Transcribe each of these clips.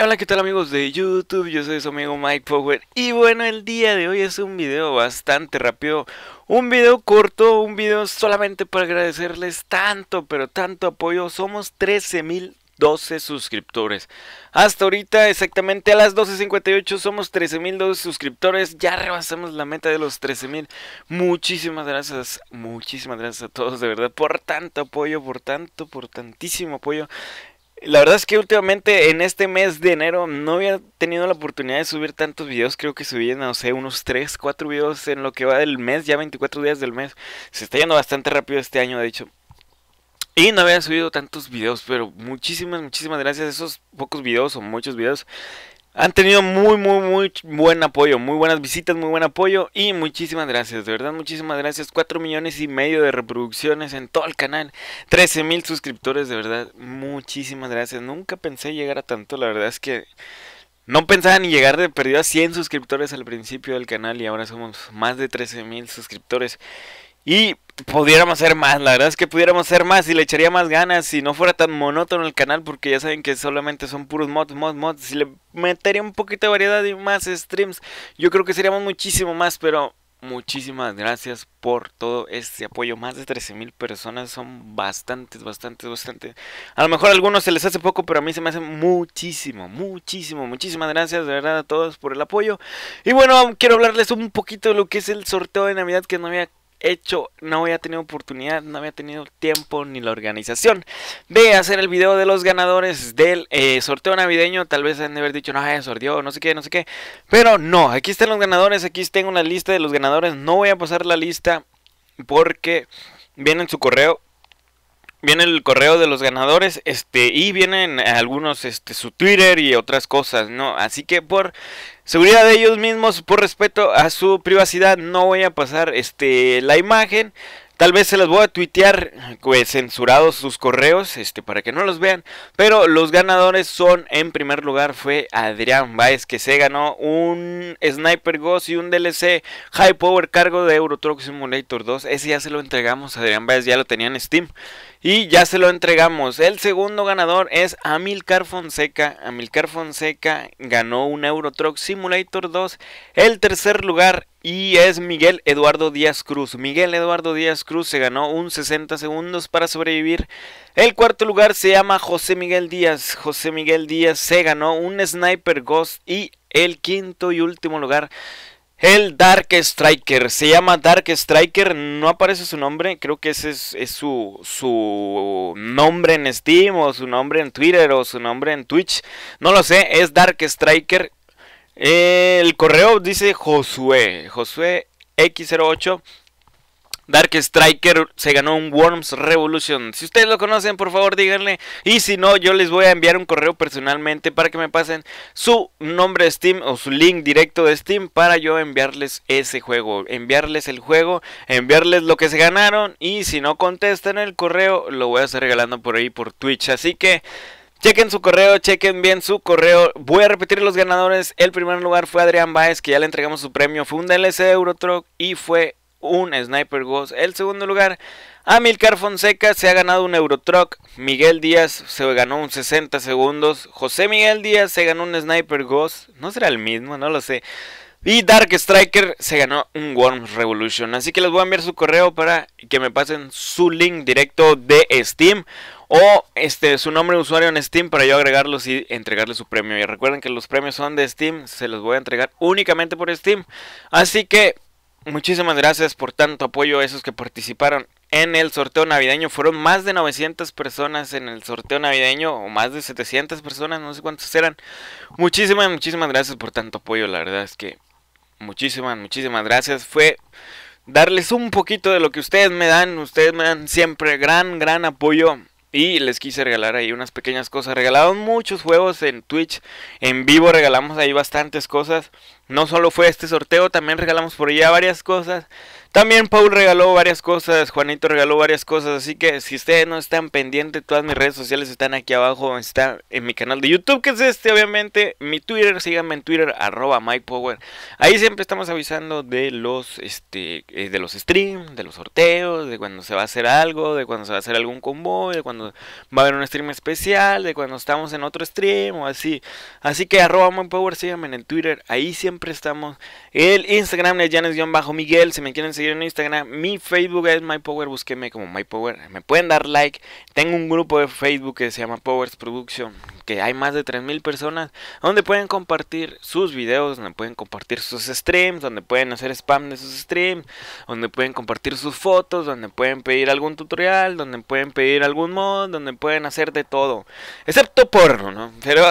hola, ¿qué tal amigos de YouTube? Yo soy su amigo Mike Power y bueno, el día de hoy es un video bastante rápido, un video corto, un video solamente para agradecerles tanto, pero tanto apoyo. Somos 13.012 suscriptores. Hasta ahorita, exactamente a las 12.58, somos 13.012 suscriptores. Ya rebasamos la meta de los 13.000. Muchísimas gracias, muchísimas gracias a todos de verdad por tanto apoyo, por tanto, por tantísimo apoyo. La verdad es que últimamente en este mes de enero no había tenido la oportunidad de subir tantos videos. Creo que subí, no sé, unos 3, 4 videos en lo que va del mes, ya 24 días del mes. Se está yendo bastante rápido este año, de hecho. Y no había subido tantos videos, pero muchísimas, muchísimas gracias esos pocos videos o muchos videos han tenido muy, muy, muy buen apoyo, muy buenas visitas, muy buen apoyo y muchísimas gracias, de verdad muchísimas gracias. 4 millones y medio de reproducciones en todo el canal, 13 mil suscriptores, de verdad muchísimas gracias. Nunca pensé llegar a tanto, la verdad es que no pensaba ni llegar de perdido a 100 suscriptores al principio del canal y ahora somos más de 13 mil suscriptores. Y pudiéramos ser más, la verdad es que pudiéramos ser más y le echaría más ganas si no fuera tan monótono el canal porque ya saben que solamente son puros mods, mods, mods, si le metería un poquito de variedad y más streams, yo creo que seríamos muchísimo más, pero muchísimas gracias por todo este apoyo. Más de 13.000 personas son bastantes, bastantes, bastantes. A lo mejor a algunos se les hace poco, pero a mí se me hace muchísimo, muchísimo. Muchísimas gracias de verdad a todos por el apoyo. Y bueno, quiero hablarles un poquito de lo que es el sorteo de Navidad que no había hecho, no había tenido oportunidad, no había tenido tiempo ni la organización de hacer el video de los ganadores del eh, sorteo navideño. Tal vez han de haber dicho, no, es sorteo, no sé qué, no sé qué. Pero no, aquí están los ganadores, aquí tengo una lista de los ganadores. No voy a pasar la lista porque viene en su correo viene el correo de los ganadores, este, y vienen algunos, este, su Twitter y otras cosas, ¿no? Así que por seguridad de ellos mismos, por respeto a su privacidad, no voy a pasar, este, la imagen, Tal vez se las voy a tuitear censurados sus correos este, para que no los vean. Pero los ganadores son, en primer lugar, fue Adrián Baez, que se ganó un Sniper Ghost y un DLC High Power Cargo de Euro Simulator 2. Ese ya se lo entregamos Adrián Baez, ya lo tenía en Steam. Y ya se lo entregamos. El segundo ganador es Amilcar Fonseca. Amilcar Fonseca ganó un Euro Simulator 2. El tercer lugar y es Miguel Eduardo Díaz Cruz. Miguel Eduardo Díaz Cruz se ganó un 60 segundos para sobrevivir. El cuarto lugar se llama José Miguel Díaz. José Miguel Díaz se ganó un Sniper Ghost. Y el quinto y último lugar, el Dark Striker. Se llama Dark Striker. No aparece su nombre. Creo que ese es, su, su nombre en Steam o su nombre en Twitter o su nombre en Twitch. No lo sé. Es Dark Striker. El correo dice Josué, Josué X08. Dark Striker se ganó un Worms Revolution. Si ustedes lo conocen, por favor díganle. Y si no, yo les voy a enviar un correo personalmente para que me pasen su nombre de Steam o su link directo de Steam para yo enviarles ese juego. Enviarles el juego, enviarles lo que se ganaron. Y si no contestan el correo, lo voy a estar regalando por ahí por Twitch. Así que Chequen su correo, chequen bien su correo. Voy a repetir los ganadores. El primer lugar fue Adrián Baez, que ya le entregamos su premio. Fue un DLC de Eurotruck y fue un Sniper Ghost. El segundo lugar, Amilcar Fonseca se ha ganado un Eurotruck. Miguel Díaz se ganó un 60 segundos. José Miguel Díaz se ganó un Sniper Ghost. No será el mismo, no lo sé. Y Dark Striker se ganó un Worms Revolution. Así que les voy a enviar su correo para que me pasen su link directo de Steam o este su nombre de usuario en Steam para yo agregarlos y entregarles su premio. Y recuerden que los premios son de Steam, se los voy a entregar únicamente por Steam. Así que muchísimas gracias por tanto apoyo a esos que participaron en el sorteo navideño. Fueron más de 900 personas en el sorteo navideño, o más de 700 personas, no sé cuántos eran. Muchísimas, muchísimas gracias por tanto apoyo, la verdad es que muchísimas, muchísimas gracias. Fue darles un poquito de lo que ustedes me dan, ustedes me dan siempre gran, gran apoyo y les quise regalar ahí unas pequeñas cosas. Regalaron muchos juegos en Twitch. En vivo regalamos ahí bastantes cosas. No solo fue este sorteo, también regalamos por allá varias cosas. También Paul regaló varias cosas, Juanito regaló varias cosas, así que si ustedes no están pendientes, todas mis redes sociales están aquí abajo, está en mi canal de YouTube, que es este, obviamente, mi Twitter, síganme en Twitter, arroba Power Ahí siempre estamos avisando de los, este, eh, de los streams, de los sorteos, de cuando se va a hacer algo, de cuando se va a hacer algún convoy, de cuando va a haber un stream especial, de cuando estamos en otro stream o así. Así que arroba Power, síganme en Twitter, ahí siempre estamos. El Instagram es Janes-Miguel, si me quieren seguir en Instagram. Mi Facebook es MyPower, búsqueme como MyPower. Me pueden dar like. Tengo un grupo de Facebook que se llama Powers Production, que hay más de 3.000 personas, donde pueden compartir sus videos, donde pueden compartir sus streams, donde pueden hacer spam de sus streams, donde pueden compartir sus fotos, donde pueden pedir algún tutorial, donde pueden pedir algún mod, donde pueden hacer de todo. Excepto porno, Pero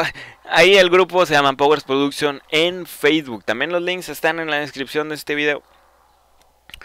ahí el grupo se llama Powers Production en Facebook. También los links están en la descripción de este video.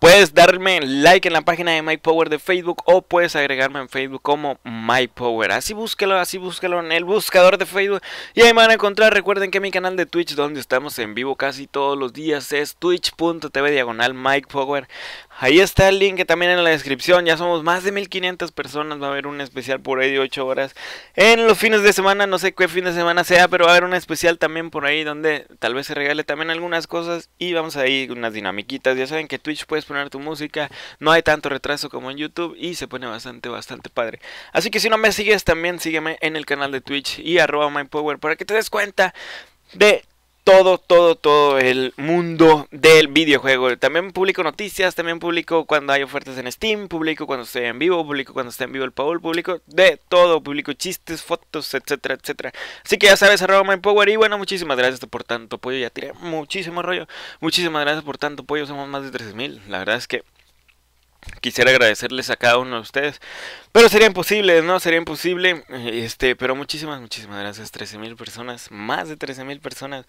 Puedes darme like en la página de MyPower de Facebook o puedes agregarme en Facebook como MyPower. Así búsquelo, así búsquelo en el buscador de Facebook y ahí me van a encontrar. Recuerden que mi canal de Twitch, donde estamos en vivo casi todos los días, es twitch.tv diagonal MyPower. Ahí está el link también en la descripción. Ya somos más de 1500 personas. Va a haber un especial por ahí de 8 horas. En los fines de semana, no sé qué fin de semana sea, pero va a haber un especial también por ahí donde tal vez se regale también algunas cosas y vamos a ir unas dinamiquitas. Ya saben que Twitch puedes poner tu música, no hay tanto retraso como en YouTube y se pone bastante, bastante padre. Así que si no me sigues, también sígueme en el canal de Twitch y arroba MyPower para que te des cuenta de todo, todo, todo el mundo del videojuego. También publico noticias, también publico cuando hay ofertas en Steam, publico cuando estoy en vivo, publico cuando esté en vivo el Paul, publico de todo, publico chistes, fotos, etcétera, etcétera. Así que ya sabes, arroba Power y bueno, muchísimas gracias por tanto apoyo, ya tiré muchísimo rollo, muchísimas gracias por tanto apoyo, somos más de 13.000. la verdad es que quisiera agradecerles a cada uno de ustedes. Pero sería imposible, ¿no? Sería imposible. Este, pero muchísimas, muchísimas gracias. 13.000 personas, más de 13.000 personas.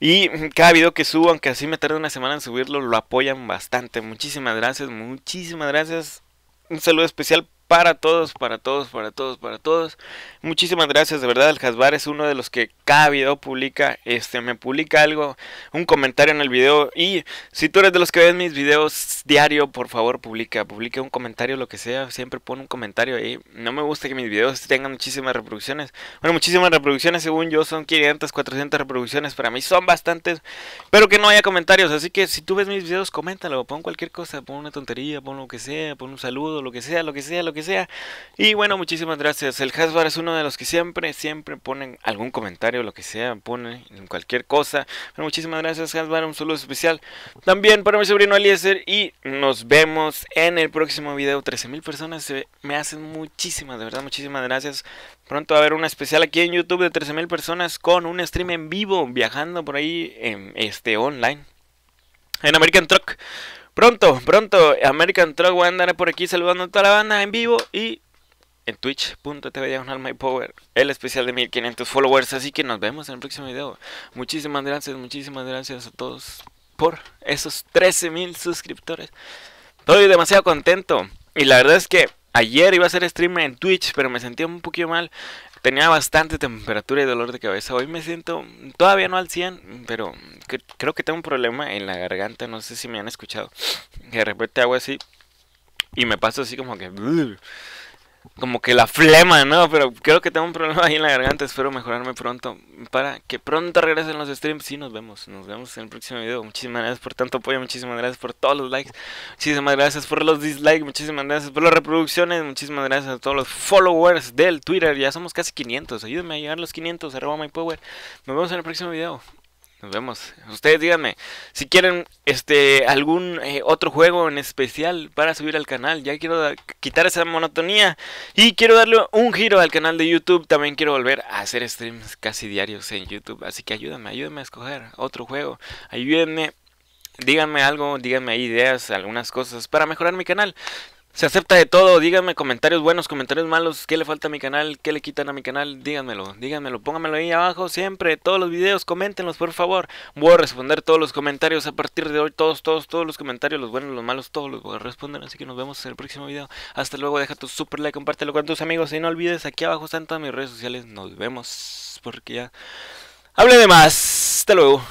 Y cada video que subo, aunque así me tarde una semana en subirlo, lo apoyan bastante. Muchísimas gracias, muchísimas gracias. Un saludo especial para todos, para todos, para todos, para todos. Muchísimas gracias, de verdad. El Hasbar es uno de los que cada video publica, este, me publica algo, un comentario en el video. Y si tú eres de los que ves mis videos diario, por favor, publica, publica un comentario, lo que sea. Siempre pon un comentario ahí. No me gusta que mis videos tengan muchísimas reproducciones. Bueno, muchísimas reproducciones, según yo, son 500, 400 reproducciones. Para mí son bastantes, pero que no haya comentarios. Así que si tú ves mis videos, coméntalo, pon cualquier cosa, pon una tontería, pon lo que sea, pon un saludo, lo que sea, lo que sea, lo que sea sea. Y bueno, muchísimas gracias. El Hasbar es uno de los que siempre, siempre ponen algún comentario, lo que sea, ponen cualquier cosa. Pero muchísimas gracias, Hasbar. Un saludo especial también para mi sobrino Aliezer Y nos vemos en el próximo video. mil personas se me hacen muchísimas, de verdad, muchísimas gracias. Pronto va a haber una especial aquí en YouTube de mil personas con un stream en vivo, viajando por ahí, en, em, este, online. En American Truck. Pronto, pronto, American Truck voy a andar por aquí saludando a toda la banda en vivo y en twitch.tv y power el especial de 1500 followers. Así que nos vemos en el próximo video. Muchísimas gracias, muchísimas gracias a todos por esos 13.000 suscriptores. Estoy demasiado contento. Y la verdad es que ayer iba a hacer stream en Twitch, pero me sentía un poquito mal. Tenía bastante temperatura y dolor de cabeza. Hoy me siento todavía no al 100, pero creo que tengo un problema en la garganta. No sé si me han escuchado. Que de repente hago así y me paso así como que como que la flema, ¿no? Pero creo que tengo un problema ahí en la garganta. Espero mejorarme pronto. Para que pronto regresen los streams. Sí, nos vemos. Nos vemos en el próximo video. Muchísimas gracias por tanto apoyo. Muchísimas gracias por todos los likes. Muchísimas gracias por los dislikes. Muchísimas gracias por las reproducciones. Muchísimas gracias a todos los followers del Twitter. Ya somos casi 500. Ayúdenme a llegar a los 500. Arroba my power. Nos vemos en el próximo video. Nos vemos. Ustedes díganme si quieren este algún eh, otro juego en especial para subir al canal. Ya quiero quitar esa monotonía y quiero darle un giro al canal de YouTube. También quiero volver a hacer streams casi diarios en YouTube. Así que ayúdame, ayúdenme a escoger otro juego. Ayúdenme díganme algo, díganme ideas, algunas cosas para mejorar mi canal. Se acepta de todo, díganme comentarios buenos, comentarios malos, qué le falta a mi canal, qué le quitan a mi canal, díganmelo, díganmelo, pónganmelo ahí abajo siempre, todos los videos, coméntenlos por favor. Voy a responder todos los comentarios a partir de hoy, todos, todos, todos los comentarios, los buenos, los malos, todos los voy a responder, así que nos vemos en el próximo video. Hasta luego, deja tu super like, compártelo con tus amigos y no olvides, aquí abajo están todas mis redes sociales, nos vemos, porque ya... Hable de más, hasta luego.